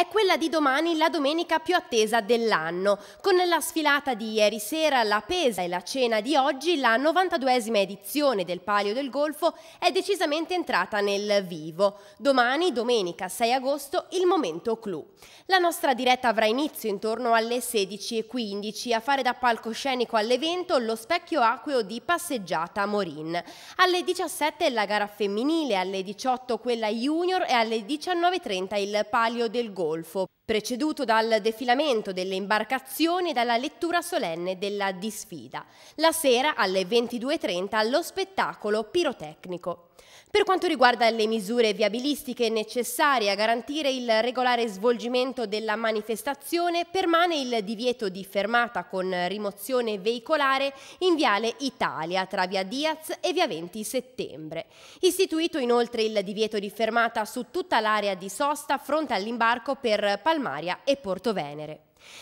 è quella di domani, la domenica più attesa dell'anno. Con la sfilata di ieri sera, la pesa e la cena di oggi, la 92esima edizione del Palio del Golfo è decisamente entrata nel vivo. Domani, domenica 6 agosto, il momento clou. La nostra diretta avrà inizio intorno alle 16.15 a fare da palcoscenico all'evento lo specchio acqueo di Passeggiata Morin. Alle 17 la gara femminile, alle 18 quella junior e alle 19.30 il Palio del Golfo Golfo. preceduto dal defilamento delle imbarcazioni e dalla lettura solenne della disfida. La sera alle 22.30 lo spettacolo pirotecnico. Per quanto riguarda le misure viabilistiche necessarie a garantire il regolare svolgimento della manifestazione, permane il divieto di fermata con rimozione veicolare in Viale Italia tra Via Diaz e Via 20 Settembre. Istituito inoltre il divieto di fermata su tutta l'area di sosta fronte all'imbarco per Palmeiras Palmaria e Porto Venere.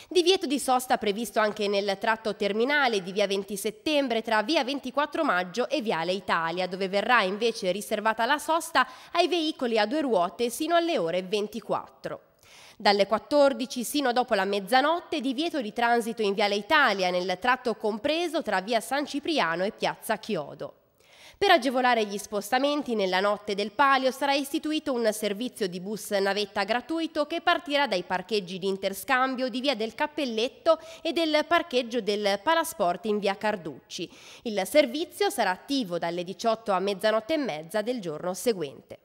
Divieto di sosta previsto anche nel tratto terminale di via 20 settembre tra via 24 maggio e viale Italia, dove verrà invece riservata la sosta ai veicoli a due ruote sino alle ore 24. Dalle 14 sino dopo la mezzanotte divieto di transito in Viale Italia nel tratto compreso tra via San Cipriano e piazza Chiodo. Per agevolare gli spostamenti nella notte del palio sarà istituito un servizio di bus navetta gratuito che partirà dai parcheggi di interscambio di via del Cappelletto e del parcheggio del Palasport in via Carducci. Il servizio sarà attivo dalle 18 a mezzanotte e mezza del giorno seguente.